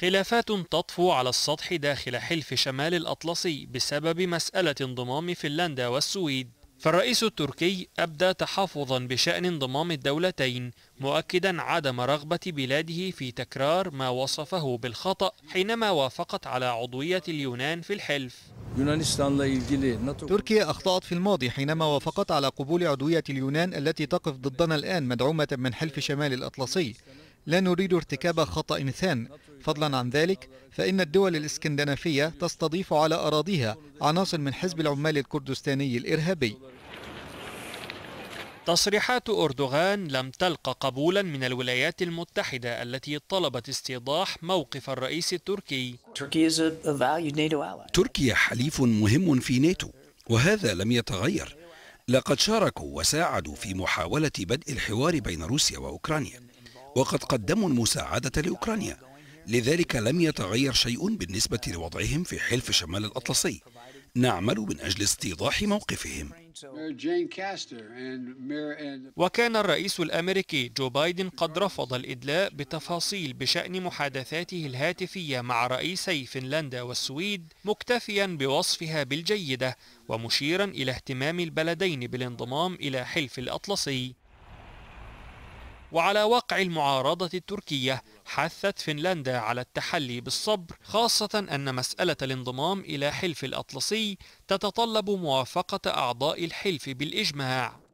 خلافات تطفو على السطح داخل حلف شمال الأطلسي بسبب مسألة انضمام فنلندا والسويد فالرئيس التركي أبدى تحفظا بشأن انضمام الدولتين مؤكدا عدم رغبة بلاده في تكرار ما وصفه بالخطأ حينما وافقت على عضوية اليونان في الحلف تركيا أخطأت في الماضي حينما وافقت على قبول عضوية اليونان التي تقف ضدنا الآن مدعومة من حلف شمال الأطلسي لا نريد ارتكاب خطأ ثان فضلا عن ذلك فإن الدول الإسكندنافية تستضيف على أراضيها عناصر من حزب العمال الكردستاني الإرهابي تصريحات أردوغان لم تلق قبولا من الولايات المتحدة التي طلبت استيضاح موقف الرئيس التركي تركيا حليف مهم في ناتو وهذا لم يتغير لقد شاركوا وساعدوا في محاولة بدء الحوار بين روسيا وأوكرانيا وقد قدموا المساعدة لأوكرانيا لذلك لم يتغير شيء بالنسبة لوضعهم في حلف شمال الأطلسي نعمل من أجل استيضاح موقفهم وكان الرئيس الأمريكي جو بايدن قد رفض الإدلاء بتفاصيل بشأن محادثاته الهاتفية مع رئيسي فنلندا والسويد مكتفيا بوصفها بالجيدة ومشيرا إلى اهتمام البلدين بالانضمام إلى حلف الأطلسي وعلى وقع المعارضة التركية حثت فنلندا على التحلي بالصبر خاصة أن مسألة الانضمام إلى حلف الأطلسي تتطلب موافقة أعضاء الحلف بالإجماع